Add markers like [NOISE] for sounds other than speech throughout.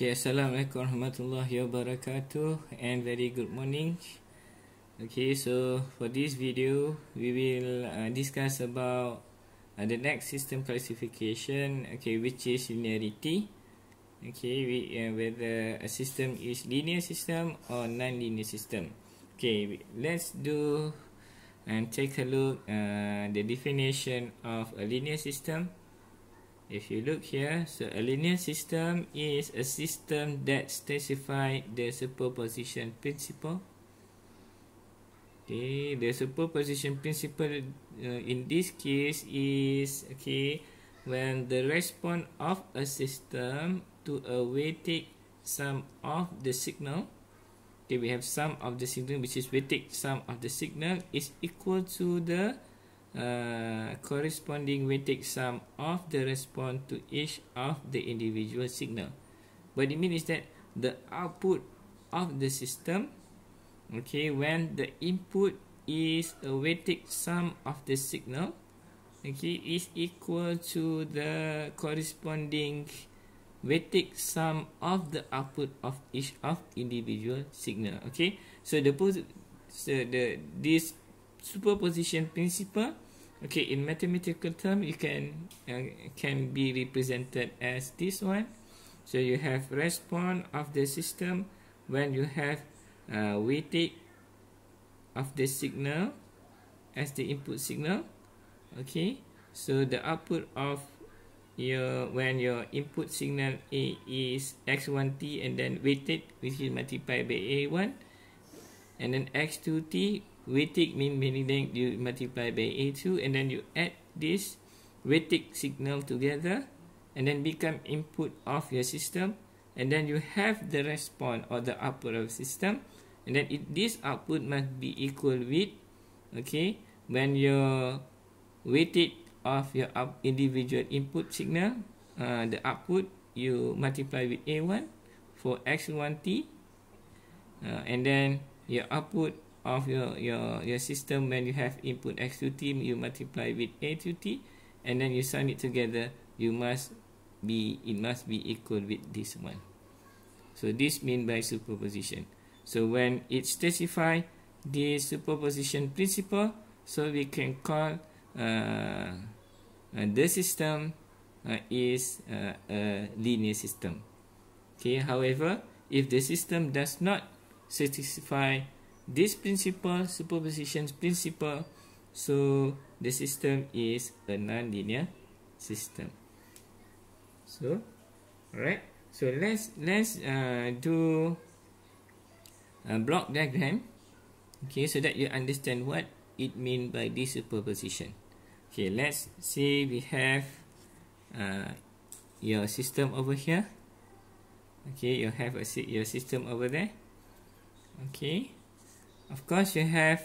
Okay, Assalamualaikum warahmatullahi wabarakatuh and very good morning. Okay, so for this video, we will uh, discuss about uh, the next system classification, okay, which is linearity. Okay, we, uh, whether a system is linear system or non-linear system. Okay, let's do and take a look uh, the definition of a linear system. If you look here, so a linear system is a system that specifies the superposition principle. Okay, the superposition principle uh, in this case is okay when the response of a system to a weighted sum of the signal. Okay, we have sum of the signal which is weighted sum of the signal is equal to the Uh, corresponding weighted sum of the response to each of the individual signal. What it means is that the output of the system, okay, when the input is a weighted sum of the signal, okay, is equal to the corresponding weighted sum of the output of each of individual signal. Okay, so the so the this superposition principle. Okay, in mathematical term, you can uh, can be represented as this one. So you have response of the system when you have uh, weighted of the signal as the input signal. Okay, so the output of your when your input signal A is x one t and then weighted which is multiplied by a one, and then x two t weighted mean meaning then you multiply by A2 and then you add this weighted signal together and then become input of your system and then you have the response or the output of system and then it, this output must be equal with okay when your weighted of your up individual input signal uh, the output you multiply with a1 for x1t uh, and then your output of your, your, your system when you have input x2t you multiply with a2t and then you sum it together you must be it must be equal with this one so this mean by superposition so when it specify the superposition principle so we can call uh, uh the system uh, is uh, a linear system okay however if the system does not satisfy this principle, superposition principle, so the system is a nonlinear system. So, right? So let's let's uh, do a block diagram, okay? So that you understand what it mean by this superposition. Okay, let's see. We have uh, your system over here. Okay, you have a your system over there. Okay, of course you have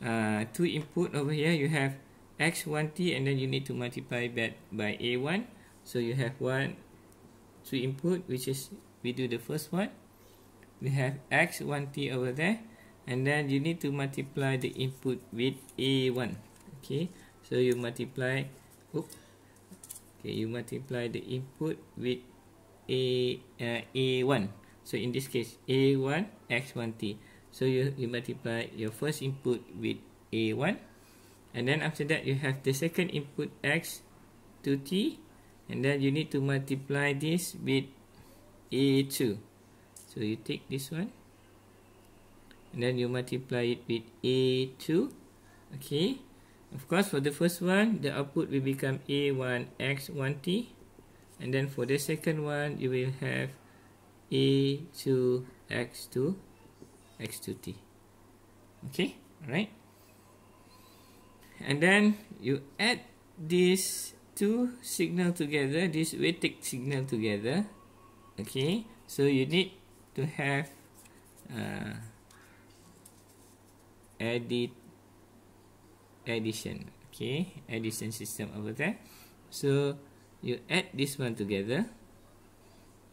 uh, two input over here you have x1t and then you need to multiply that by a1 so you have one two input which is we do the first one we have x1t over there and then you need to multiply the input with a1 okay so you multiply oops, okay you multiply the input with a uh, a1 so in this case a1 x1t So you, you multiply your first input with A1 and then after that you have the second input X to T and then you need to multiply this with A2. So you take this one and then you multiply it with A2. Okay. Of course, for the first one, the output will become A1X1T. And then for the second one, you will have A2X2 x to t. Okay, alright. And then you add these two signal together, this weighted signal together. Okay, so you need to have uh, edit addition. Okay, addition system over there. So you add this one together.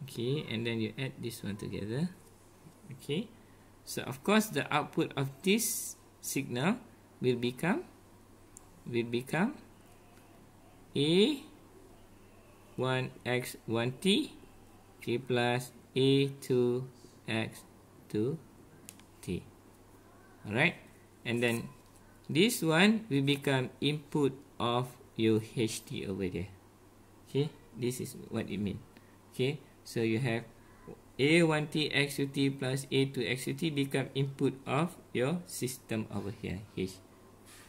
Okay, and then you add this one together. Okay, so of course the output of this signal will become will become A1x1t plus A2x2t. Alright, and then this one will become input of your HT over there. Okay, this is what it means. Okay, so you have a 1 t plus a 2 t become input of your system over here, H.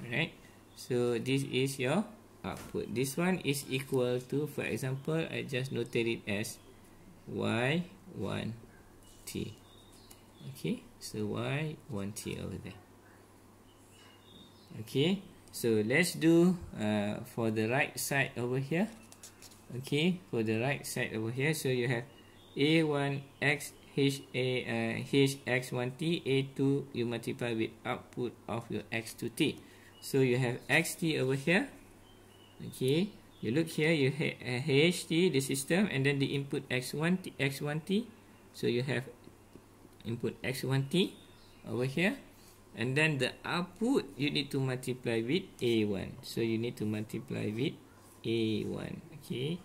Alright. So, this is your output. This one is equal to, for example, I just noted it as Y1T. Okay. So, Y1T over there. Okay. So, let's do uh, for the right side over here. Okay. For the right side over here. So, you have a1x h a uh, h x1 t a2 you multiply with output of your x2 t so you have xt over here okay you look here you have uh, ht the system and then the input x1 t x1 t so you have input x1 t over here and then the output you need to multiply with a1 so you need to multiply with a1 okay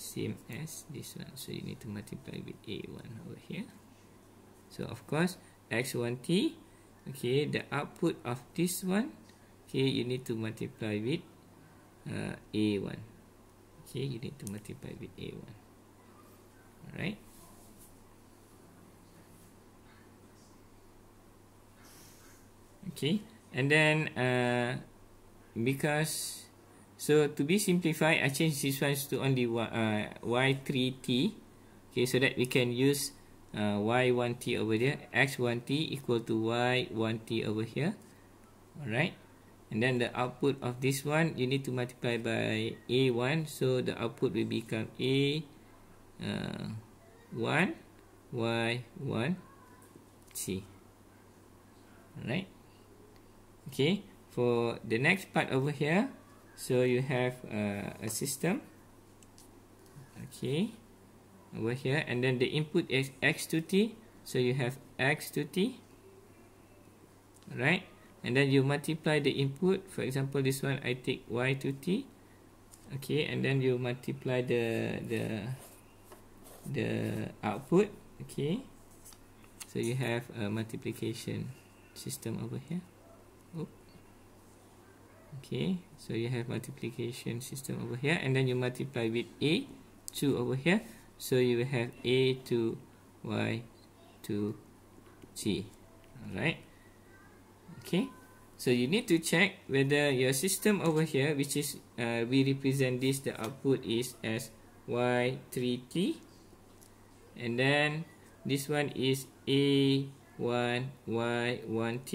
same as this one. So you need to multiply with a1 over here. So of course, x1t, okay, the output of this one, okay, you need to multiply with uh, a1. Okay, you need to multiply with a1. Alright. Okay, and then uh, because So to be simplified, I change this one to only uh, y, uh, y3t. Okay, so that we can use uh, y1t over there. x1t equal to y1t over here. Alright. And then the output of this one, you need to multiply by a1. So the output will become a1, uh, y1t. Alright. Okay, for the next part over here, so you have uh, a system okay over here and then the input is x to t so you have x to t right and then you multiply the input for example this one i take y to t okay and then you multiply the the the output okay so you have a multiplication system over here Oops. okay so you have multiplication system over here and then you multiply with a 2 over here so you will have a 2 y 2 t, alright okay so you need to check whether your system over here which is uh, we represent this the output is as y 3t and then this one is a 1 y 1t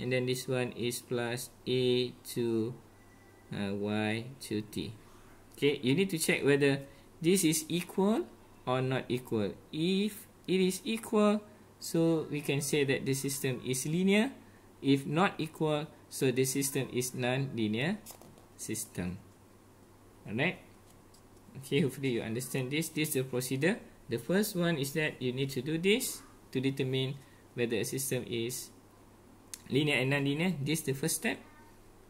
and then this one is plus a to uh, y to t okay you need to check whether this is equal or not equal if it is equal so we can say that the system is linear if not equal so the system is non-linear system alright okay hopefully you understand this this is the procedure the first one is that you need to do this to determine whether a system is linear and non-linear, this the first step.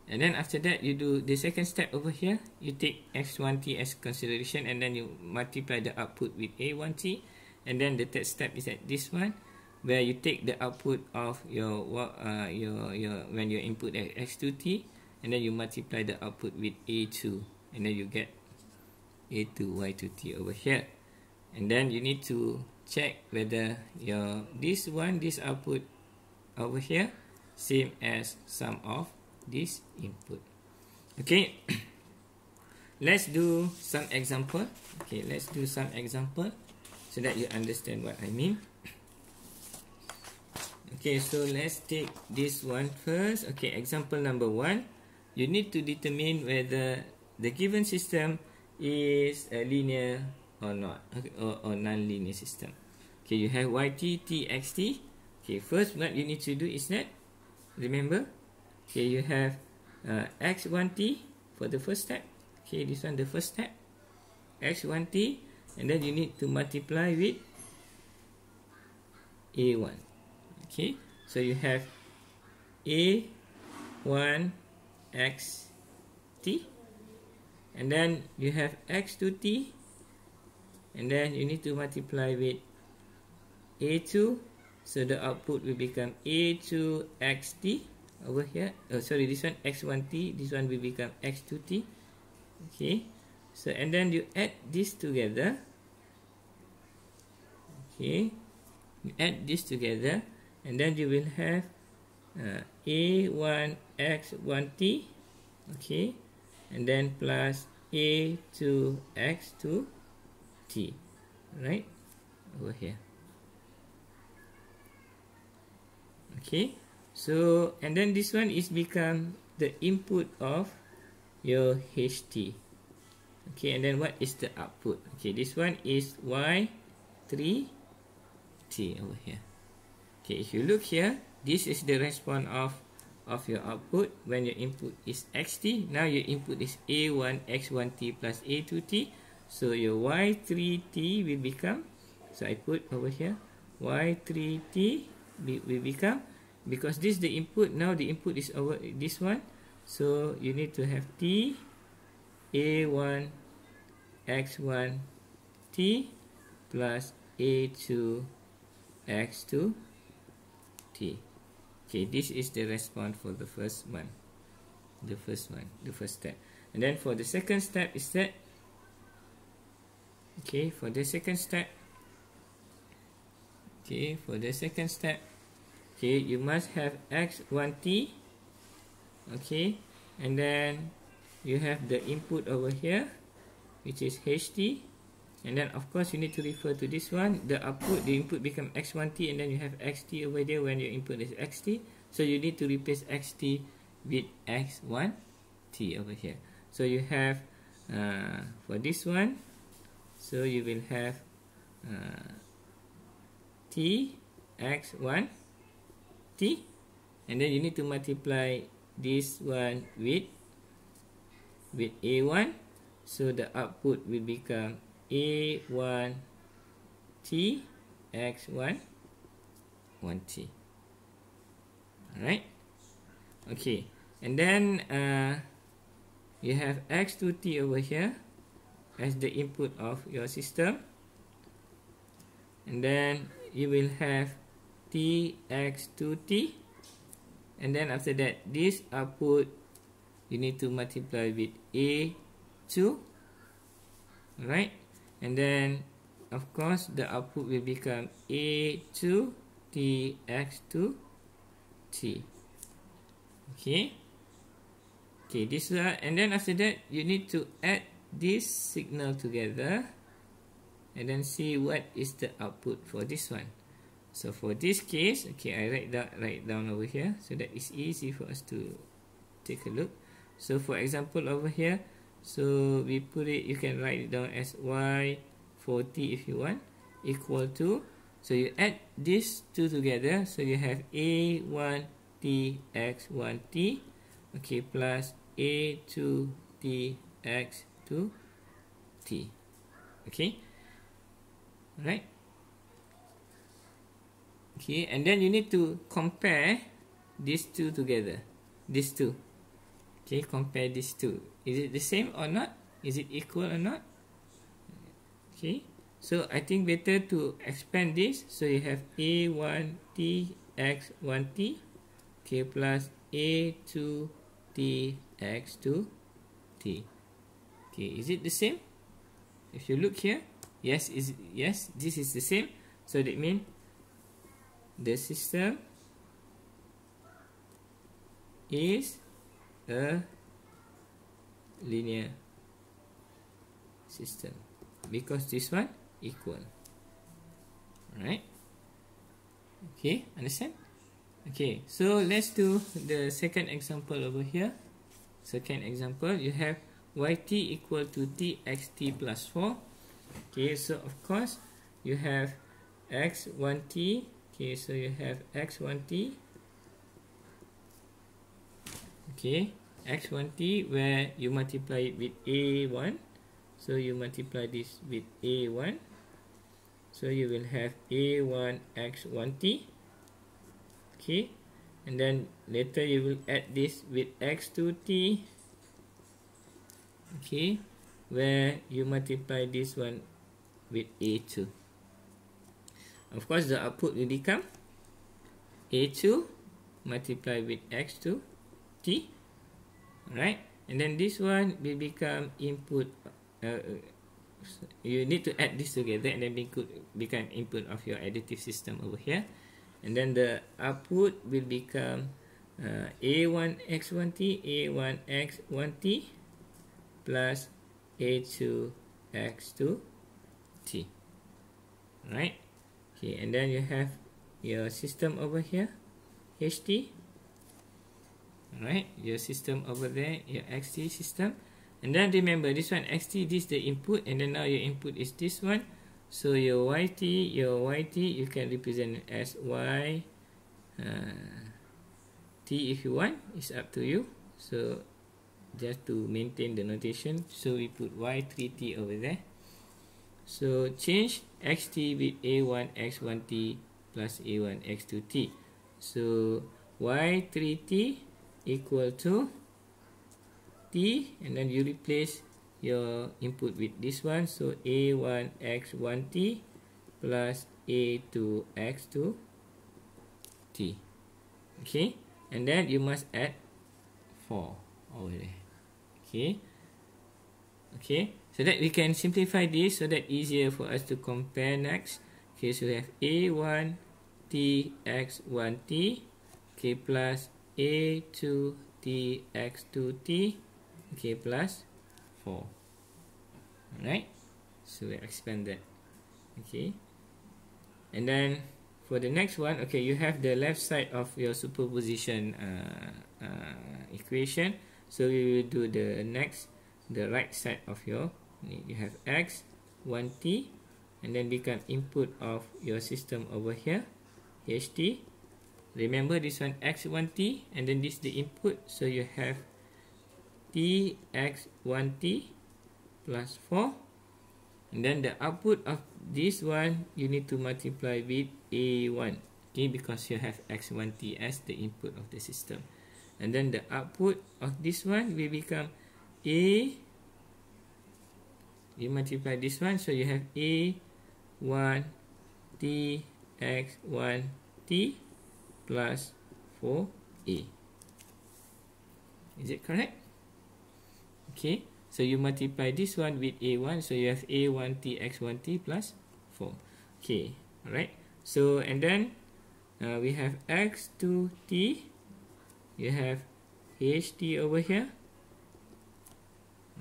And then after that, you do the second step over here. You take x1t as consideration and then you multiply the output with a1t. And then the third step is at this one, where you take the output of your, uh, your, your when your input at x2t, and then you multiply the output with a2. And then you get a2y2t over here. And then you need to check whether your this one, this output over here, same as sum of this input. Okay. [COUGHS] let's do some example. Okay, let's do some example so that you understand what I mean. [COUGHS] Okay, so let's take this one first. Okay, example number one. You need to determine whether the given system is a linear or not, or, or non-linear system. Okay, you have yt, txt. Okay, first what you need to do is that remember okay you have uh, x1t for the first step okay this one the first step x1t and then you need to multiply with a1 okay so you have a1 xt and then you have x2t and then you need to multiply with a2 So the output will become A2XT over here. Oh, sorry, this one X1T. This one will become X2T. Okay. So, and then you add this together. Okay. You add this together. And then you will have uh, A1X1T. Okay. And then plus A2X2T. Right? Over here. okay so and then this one is become the input of your ht okay and then what is the output okay this one is y 3 t over here okay if you look here this is the response of of your output when your input is xt now your input is a1 x1t plus a2t so your y3t will become so i put over here y3t we, we become because this the input now the input is over this one so you need to have t a1 x1 t plus a2 x2 t okay this is the response for the first one the first one the first step and then for the second step is that okay for the second step okay for the second step okay you must have x 1t okay and then you have the input over here which is ht and then of course you need to refer to this one the output the input become x1t and then you have xt over there when your input is xt so you need to replace xt with x1t over here so you have uh, for this one so you will have uh, x1 t and then you need to multiply this one with with a1 so the output will become a1 t x1 1t all right okay and then uh you have x2 t over here as the input of your system and then you will have t x to t and then after that this output you need to multiply with a two, right and then of course the output will become a two t x to t okay okay this uh, and then after that you need to add this signal together and then see what is the output for this one. So for this case, okay, I write that write down over here so that it's easy for us to take a look. So for example over here, so we put it, you can write it down as y40 if you want, equal to, so you add these two together, so you have a1tx1t, okay, plus a2tx2t, okay? right okay and then you need to compare these two together these two okay compare these two is it the same or not is it equal or not okay so I think better to expand this so you have a1t x1t okay plus a2t x2t okay is it the same if you look here yes is yes this is the same so that mean the system is a linear system because this one equal right okay understand okay so let's do the second example over here second example you have yt equal to txt plus 4 okay so of course you have x1t okay so you have x1t okay x1t where you multiply it with a1 so you multiply this with a1 so you will have a1 x1t okay and then later you will add this with x2t okay where you multiply this one with A2. Of course, the output will become A2 multiplied with X2 T. Right? And then this one will become input. Uh, you need to add this together and then be could become input of your additive system over here. And then the output will become uh, A1X1T, A1X1T plus a2 x2 t right okay and then you have your system over here ht right your system over there your xt system and then remember this one xt this the input and then now your input is this one so your yt your yt you can represent as y uh, t if you want it's up to you so just to maintain the notation so we put y3t over there so change xt with a1 x1t plus a1 x2t so y3t equal to t and then you replace your input with this one so a1 x1t plus a2 x2 t okay and then you must add 4 over there okay okay so that we can simplify this so that easier for us to compare next okay so we have a1 t x 1 t okay plus a2 t x 2 t okay plus 4 alright so we expand that okay and then for the next one okay you have the left side of your superposition uh, uh, equation So we will do the next, the right side of your, you have x, 1t, and then become input of your system over here, ht. Remember this one x, 1t, and then this the input, so you have t, x, 1t, plus 4. And then the output of this one, you need to multiply with a1, okay, because you have x, 1t as the input of the system. and then the output of this one will become a you multiply this one so you have a 1 t x 1 t plus 4a is it correct okay so you multiply this one with a1 so you have a1t x1t plus 4 okay all right so and then uh, we have x2t you have HD over here.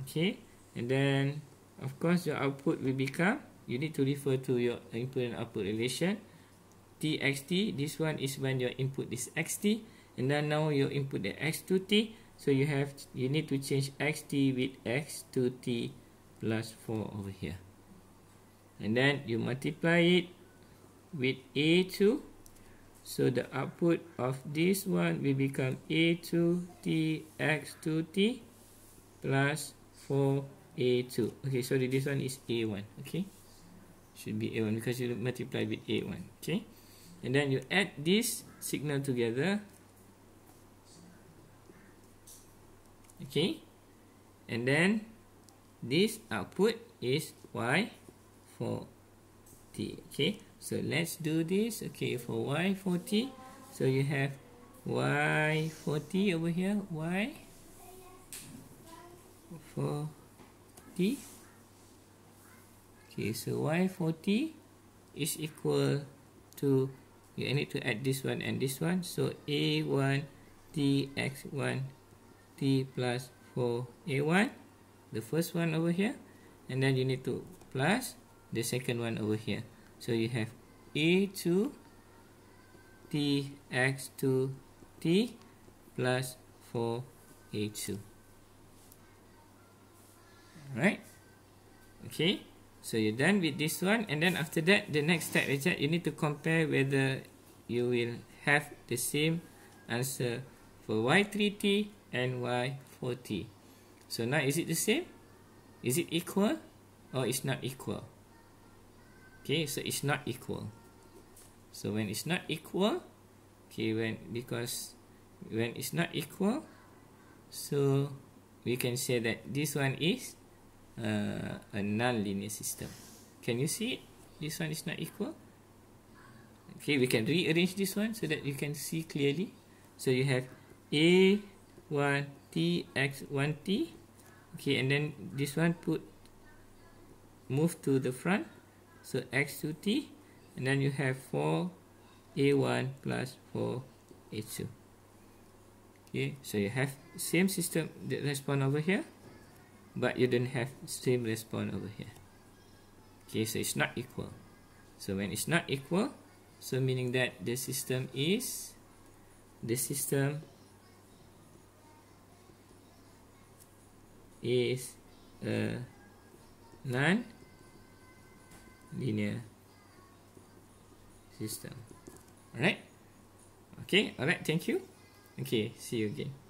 Okay, and then of course your output will become you need to refer to your input and output relation. TXT, this one is when your input is XT, and then now your input is X2T. So you have you need to change XT with X2T plus 4 over here. And then you multiply it with A2 So the output of this one will become A2TX2T plus 4A2. Okay, sorry, this one is A1. Okay, should be A1 because you multiply with A1. Okay, and then you add this signal together. Okay, and then this output is Y4T. Okay, so let's do this okay for y40 so you have y40 over here y 40 okay so y40 is equal to you need to add this one and this one so a1 dx1 t plus 4 a1 the first one over here and then you need to plus the second one over here so you have e 2 t x 2 t plus 4a2. Alright? Okay, so you're done with this one and then after that, the next step is that you need to compare whether you will have the same answer for y3t and y4t. So now is it the same? Is it equal or is not equal? okay so it's not equal so when it's not equal okay when because when it's not equal so we can say that this one is uh, a non-linear system can you see it? this one is not equal okay we can rearrange this one so that you can see clearly so you have a 1 t x 1 t okay and then this one put move to the front so x2t and then you have 4a1 plus 4a2. Okay, so you have same system the response over here, but you don't have same response over here. Okay, so it's not equal. So when it's not equal, so meaning that the system is the system is uh, none. linear system. Alright? Okay, alright, thank you. Okay, see you again.